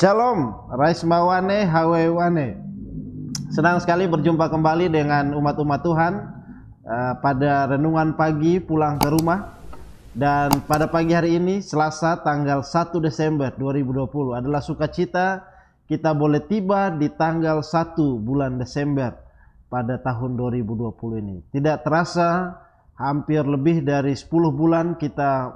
Shalom, Rais Mawane, Hawewane. Senang sekali berjumpa kembali dengan umat-umat Tuhan uh, pada renungan pagi pulang ke rumah. Dan pada pagi hari ini, Selasa tanggal 1 Desember 2020 adalah sukacita kita boleh tiba di tanggal 1 bulan Desember pada tahun 2020 ini. Tidak terasa hampir lebih dari 10 bulan kita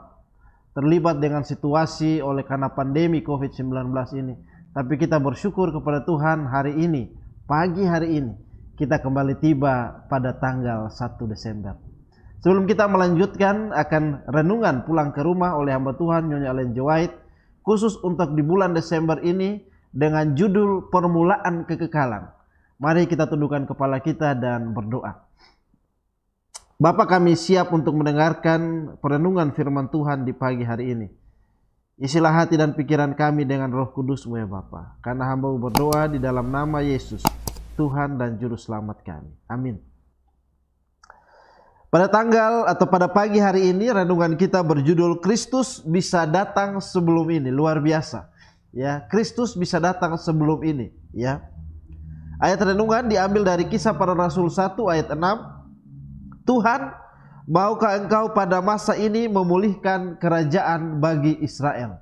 terlibat dengan situasi oleh karena pandemi COVID-19 ini. Tapi kita bersyukur kepada Tuhan hari ini, pagi hari ini, kita kembali tiba pada tanggal 1 Desember. Sebelum kita melanjutkan akan renungan pulang ke rumah oleh hamba Tuhan Nyonya Allen Jowait, khusus untuk di bulan Desember ini dengan judul Permulaan Kekekalan. Mari kita tundukkan kepala kita dan berdoa. Bapak kami siap untuk mendengarkan perenungan firman Tuhan di pagi hari ini. Isilah hati dan pikiran kami dengan roh kudusmu ya Bapa. Karena hamba berdoa di dalam nama Yesus, Tuhan dan Juru Selamat kami. Amin. Pada tanggal atau pada pagi hari ini renungan kita berjudul Kristus bisa datang sebelum ini. Luar biasa. Ya, Kristus bisa datang sebelum ini, ya. Ayat renungan diambil dari kisah para rasul 1 ayat 6 Tuhan, maukah engkau pada masa ini memulihkan kerajaan bagi Israel?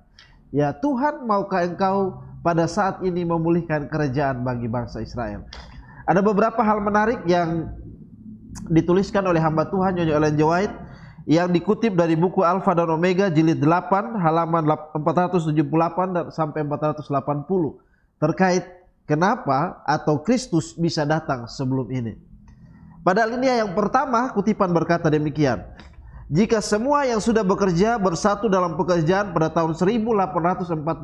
Ya Tuhan, maukah engkau pada saat ini memulihkan kerajaan bagi bangsa Israel? Ada beberapa hal menarik yang dituliskan oleh hamba Tuhan Nyonya Ellen White yang dikutip dari buku Alfa dan Omega jilid 8 halaman 478 dan sampai 480 terkait kenapa atau Kristus bisa datang sebelum ini. Pada ini yang pertama, kutipan berkata demikian. Jika semua yang sudah bekerja bersatu dalam pekerjaan pada tahun 1844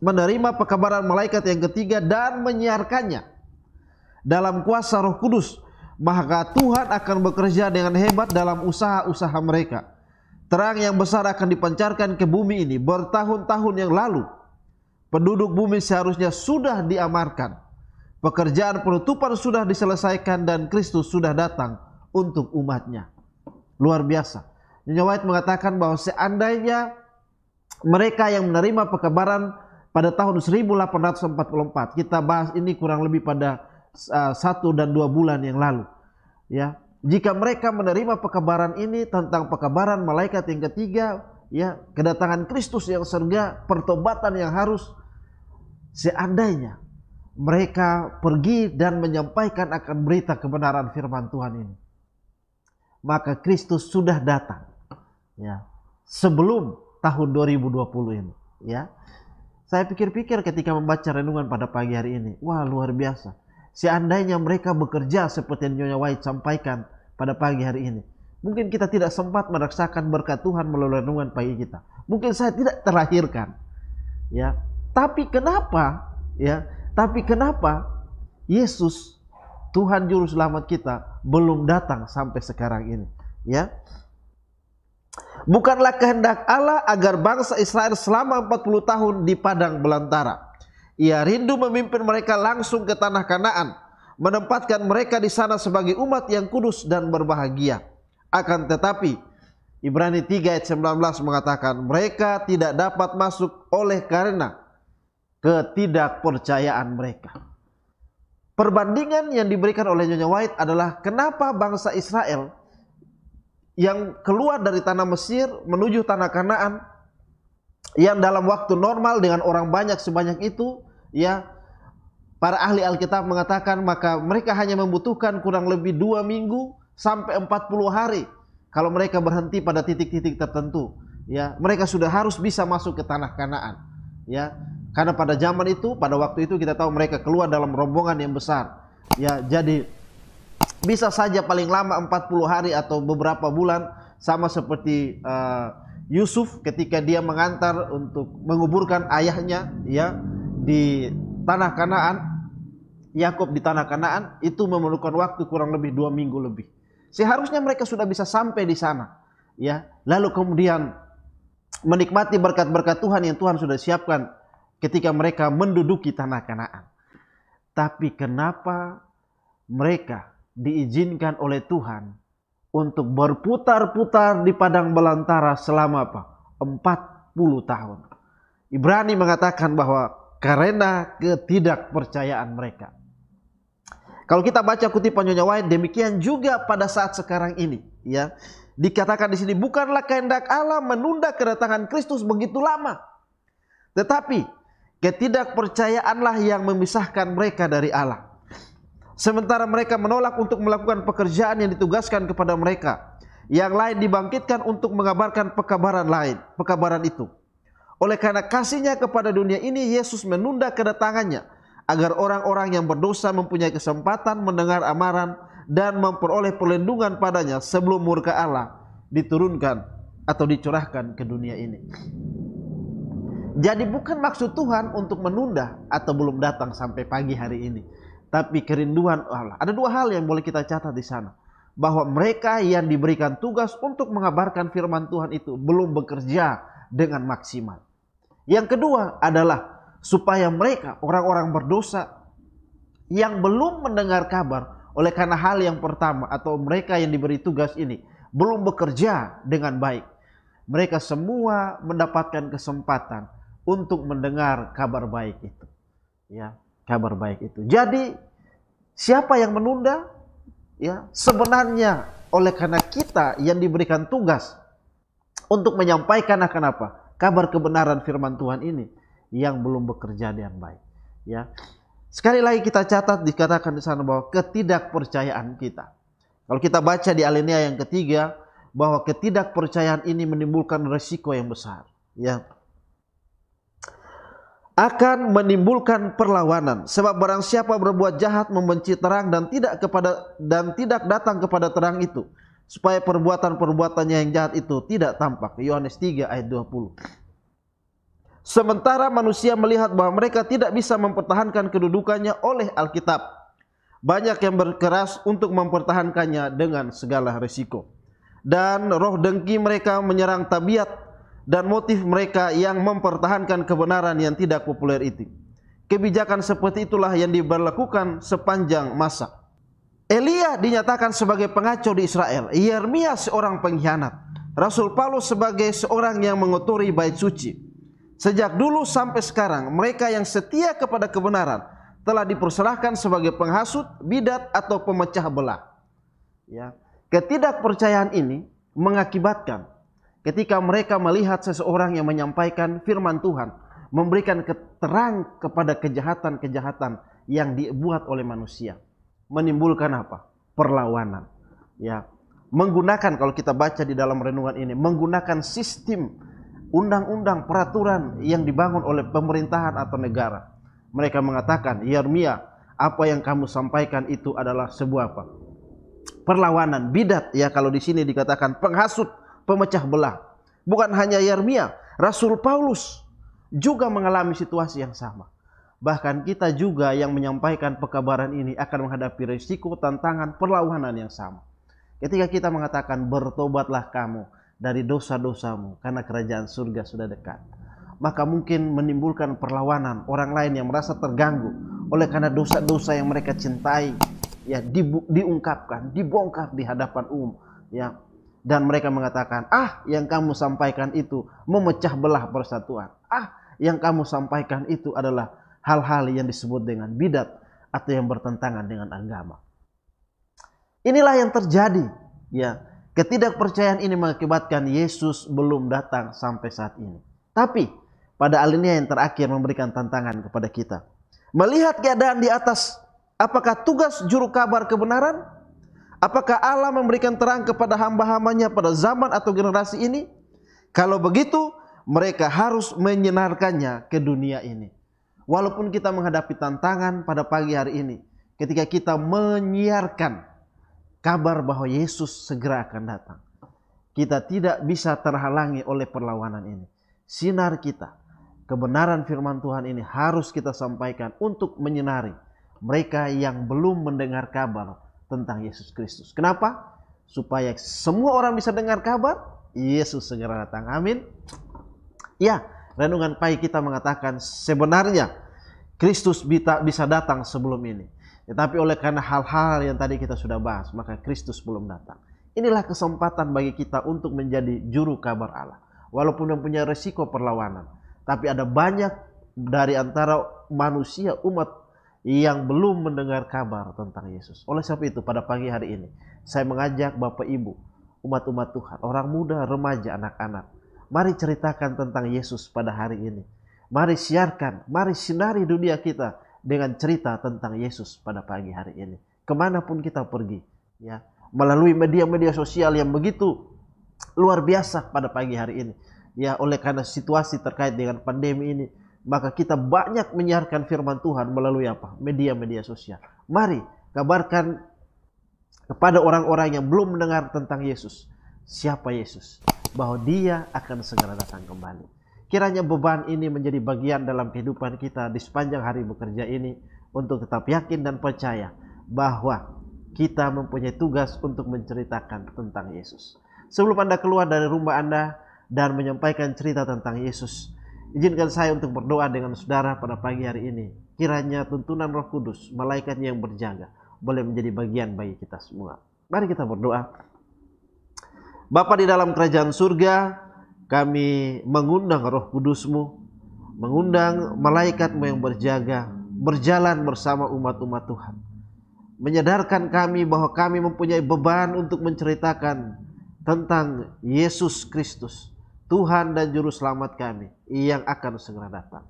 menerima pekabaran malaikat yang ketiga dan menyiarkannya dalam kuasa Roh Kudus, maka Tuhan akan bekerja dengan hebat dalam usaha-usaha mereka. Terang yang besar akan dipancarkan ke bumi ini bertahun-tahun yang lalu. Penduduk bumi seharusnya sudah diamarkan Pekerjaan penutupan sudah diselesaikan dan Kristus sudah datang untuk umatnya. Luar biasa. Nyonya White mengatakan bahwa seandainya mereka yang menerima pekabaran pada tahun 1844, kita bahas ini kurang lebih pada uh, satu dan dua bulan yang lalu. Ya, jika mereka menerima pekabaran ini tentang pekabaran malaikat yang ketiga, ya kedatangan Kristus yang serga, pertobatan yang harus, seandainya mereka pergi dan menyampaikan akan berita kebenaran firman Tuhan ini. Maka Kristus sudah datang. Ya. Sebelum tahun 2020 ini, ya. Saya pikir-pikir ketika membaca renungan pada pagi hari ini, wah luar biasa. Seandainya mereka bekerja seperti yang Nyonya White sampaikan pada pagi hari ini, mungkin kita tidak sempat merasakan berkat Tuhan melalui renungan pagi kita. Mungkin saya tidak terlahirkan. Ya. Tapi kenapa ya tapi kenapa Yesus Tuhan juru selamat kita belum datang sampai sekarang ini, ya? Bukanlah kehendak Allah agar bangsa Israel selama 40 tahun di padang belantara. Ia rindu memimpin mereka langsung ke tanah Kanaan, menempatkan mereka di sana sebagai umat yang kudus dan berbahagia. Akan tetapi, Ibrani 3 ayat 19 mengatakan mereka tidak dapat masuk oleh karena ketidakpercayaan mereka. Perbandingan yang diberikan oleh Nyonya White adalah kenapa bangsa Israel yang keluar dari tanah Mesir menuju tanah Kanaan yang dalam waktu normal dengan orang banyak sebanyak itu ya para ahli Alkitab mengatakan maka mereka hanya membutuhkan kurang lebih dua minggu sampai 40 hari kalau mereka berhenti pada titik-titik tertentu ya mereka sudah harus bisa masuk ke tanah Kanaan ya karena pada zaman itu, pada waktu itu kita tahu mereka keluar dalam rombongan yang besar. Ya, jadi bisa saja paling lama 40 hari atau beberapa bulan sama seperti uh, Yusuf ketika dia mengantar untuk menguburkan ayahnya ya di tanah Kanaan Yakub di tanah Kanaan itu memerlukan waktu kurang lebih dua minggu lebih seharusnya mereka sudah bisa sampai di sana ya lalu kemudian menikmati berkat-berkat Tuhan yang Tuhan sudah siapkan ketika mereka menduduki tanah Kanaan. Tapi kenapa mereka diizinkan oleh Tuhan untuk berputar-putar di padang belantara selama apa? 40 tahun. Ibrani mengatakan bahwa karena ketidakpercayaan mereka. Kalau kita baca kutipan Nyonya White, demikian juga pada saat sekarang ini, ya. Dikatakan di sini bukanlah kehendak Allah menunda kedatangan Kristus begitu lama. Tetapi ketidakpercayaanlah yang memisahkan mereka dari Allah. Sementara mereka menolak untuk melakukan pekerjaan yang ditugaskan kepada mereka. Yang lain dibangkitkan untuk mengabarkan pekabaran lain, pekabaran itu. Oleh karena kasihnya kepada dunia ini, Yesus menunda kedatangannya agar orang-orang yang berdosa mempunyai kesempatan mendengar amaran dan memperoleh perlindungan padanya sebelum murka Allah diturunkan atau dicurahkan ke dunia ini. Jadi bukan maksud Tuhan untuk menunda atau belum datang sampai pagi hari ini. Tapi kerinduan Allah. Ada dua hal yang boleh kita catat di sana. Bahwa mereka yang diberikan tugas untuk mengabarkan firman Tuhan itu belum bekerja dengan maksimal. Yang kedua adalah supaya mereka orang-orang berdosa yang belum mendengar kabar oleh karena hal yang pertama atau mereka yang diberi tugas ini belum bekerja dengan baik. Mereka semua mendapatkan kesempatan untuk mendengar kabar baik itu. Ya, kabar baik itu. Jadi siapa yang menunda? Ya, sebenarnya oleh karena kita yang diberikan tugas untuk menyampaikan akan apa? Kabar kebenaran firman Tuhan ini yang belum bekerja dengan baik. Ya. Sekali lagi kita catat dikatakan di sana bahwa ketidakpercayaan kita. Kalau kita baca di alinea yang ketiga bahwa ketidakpercayaan ini menimbulkan resiko yang besar. Ya akan menimbulkan perlawanan sebab barang siapa berbuat jahat membenci terang dan tidak kepada dan tidak datang kepada terang itu supaya perbuatan-perbuatannya yang jahat itu tidak tampak Yohanes 3 ayat 20 Sementara manusia melihat bahwa mereka tidak bisa mempertahankan kedudukannya oleh Alkitab banyak yang berkeras untuk mempertahankannya dengan segala risiko dan roh dengki mereka menyerang tabiat dan motif mereka yang mempertahankan kebenaran yang tidak populer itu. Kebijakan seperti itulah yang diberlakukan sepanjang masa. Elia dinyatakan sebagai pengacau di Israel, Yermia seorang pengkhianat, Rasul Paulus sebagai seorang yang mengotori bait suci. Sejak dulu sampai sekarang, mereka yang setia kepada kebenaran telah diperserahkan sebagai penghasut, bidat atau pemecah belah. Ya. Ketidakpercayaan ini mengakibatkan ketika mereka melihat seseorang yang menyampaikan firman Tuhan, memberikan keterang kepada kejahatan-kejahatan yang dibuat oleh manusia, menimbulkan apa? Perlawanan. Ya, menggunakan kalau kita baca di dalam renungan ini, menggunakan sistem undang-undang peraturan yang dibangun oleh pemerintahan atau negara. Mereka mengatakan, Yermia, apa yang kamu sampaikan itu adalah sebuah apa? Perlawanan, bidat ya kalau di sini dikatakan penghasut pemecah belah. Bukan hanya Yeremia, Rasul Paulus juga mengalami situasi yang sama. Bahkan kita juga yang menyampaikan pekabaran ini akan menghadapi risiko, tantangan, perlawanan yang sama. Ketika kita mengatakan bertobatlah kamu dari dosa-dosamu karena kerajaan surga sudah dekat. Maka mungkin menimbulkan perlawanan orang lain yang merasa terganggu oleh karena dosa-dosa yang mereka cintai ya diungkapkan, dibongkar di hadapan umum ya dan mereka mengatakan, "Ah, yang kamu sampaikan itu memecah belah persatuan. Ah, yang kamu sampaikan itu adalah hal-hal yang disebut dengan bidat atau yang bertentangan dengan agama." Inilah yang terjadi, ya. Ketidakpercayaan ini mengakibatkan Yesus belum datang sampai saat ini. Tapi pada alinea yang terakhir memberikan tantangan kepada kita. Melihat keadaan di atas, apakah tugas juru kabar kebenaran Apakah Allah memberikan terang kepada hamba-hambanya pada zaman atau generasi ini? Kalau begitu, mereka harus menyenarkannya ke dunia ini. Walaupun kita menghadapi tantangan pada pagi hari ini, ketika kita menyiarkan kabar bahwa Yesus segera akan datang, kita tidak bisa terhalangi oleh perlawanan ini. Sinar kita, kebenaran firman Tuhan ini harus kita sampaikan untuk menyenari mereka yang belum mendengar kabar tentang Yesus Kristus. Kenapa? Supaya semua orang bisa dengar kabar Yesus segera datang. Amin. Ya, renungan pai kita mengatakan sebenarnya Kristus bisa datang sebelum ini. Tetapi oleh karena hal-hal yang tadi kita sudah bahas, maka Kristus belum datang. Inilah kesempatan bagi kita untuk menjadi juru kabar Allah. Walaupun yang punya resiko perlawanan. Tapi ada banyak dari antara manusia, umat yang belum mendengar kabar tentang Yesus. Oleh sebab itu, pada pagi hari ini, saya mengajak Bapak Ibu, umat-umat Tuhan, orang muda, remaja, anak-anak, mari ceritakan tentang Yesus pada hari ini. Mari siarkan, mari sinari dunia kita dengan cerita tentang Yesus pada pagi hari ini. Kemanapun kita pergi, ya melalui media-media sosial yang begitu luar biasa pada pagi hari ini. Ya, oleh karena situasi terkait dengan pandemi ini, maka kita banyak menyiarkan firman Tuhan melalui apa? Media-media sosial. Mari kabarkan kepada orang-orang yang belum mendengar tentang Yesus. Siapa Yesus? Bahwa dia akan segera datang kembali. Kiranya beban ini menjadi bagian dalam kehidupan kita di sepanjang hari bekerja ini untuk tetap yakin dan percaya bahwa kita mempunyai tugas untuk menceritakan tentang Yesus. Sebelum Anda keluar dari rumah Anda dan menyampaikan cerita tentang Yesus, Izinkan saya untuk berdoa dengan saudara pada pagi hari ini. Kiranya tuntunan Roh Kudus, malaikatnya yang berjaga, boleh menjadi bagian bagi kita semua. Mari kita berdoa. Bapa di dalam kerajaan surga, kami mengundang Roh Kudusmu, mengundang malaikatmu yang berjaga, berjalan bersama umat-umat Tuhan. Menyadarkan kami bahwa kami mempunyai beban untuk menceritakan tentang Yesus Kristus Tuhan dan Juru Selamat kami yang akan segera datang.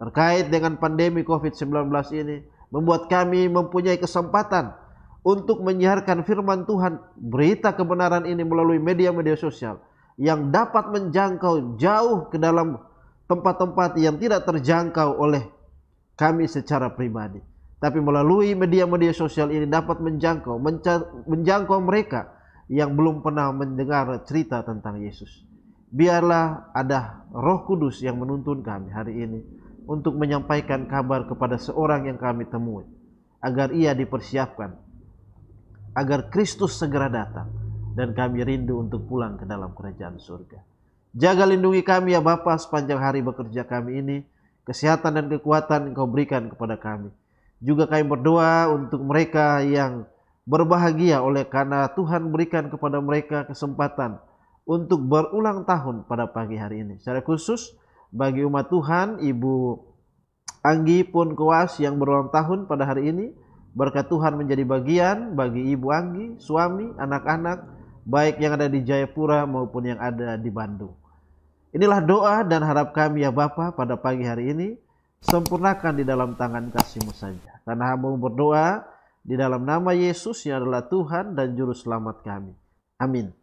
Terkait dengan pandemi COVID-19 ini, membuat kami mempunyai kesempatan untuk menyiarkan firman Tuhan, berita kebenaran ini melalui media-media sosial yang dapat menjangkau jauh ke dalam tempat-tempat yang tidak terjangkau oleh kami secara pribadi. Tapi melalui media-media sosial ini dapat menjangkau, menjangkau mereka yang belum pernah mendengar cerita tentang Yesus biarlah ada roh kudus yang menuntun kami hari ini untuk menyampaikan kabar kepada seorang yang kami temui agar ia dipersiapkan agar Kristus segera datang dan kami rindu untuk pulang ke dalam kerajaan surga. Jaga lindungi kami ya Bapa sepanjang hari bekerja kami ini. Kesehatan dan kekuatan Engkau berikan kepada kami. Juga kami berdoa untuk mereka yang berbahagia oleh karena Tuhan berikan kepada mereka kesempatan untuk berulang tahun pada pagi hari ini. Secara khusus bagi umat Tuhan, Ibu Anggi pun kuas yang berulang tahun pada hari ini. Berkat Tuhan menjadi bagian bagi Ibu Anggi, suami, anak-anak, baik yang ada di Jayapura maupun yang ada di Bandung. Inilah doa dan harap kami ya Bapa pada pagi hari ini, sempurnakan di dalam tangan kasihmu saja. Karena hamba berdoa di dalam nama Yesus yang adalah Tuhan dan Juru Selamat kami. Amin.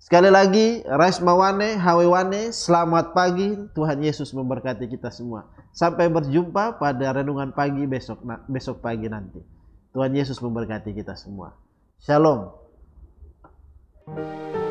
Sekali lagi, Rais Mawane, Hawewane, selamat pagi. Tuhan Yesus memberkati kita semua. Sampai berjumpa pada renungan pagi besok besok pagi nanti. Tuhan Yesus memberkati kita semua. Shalom. thank you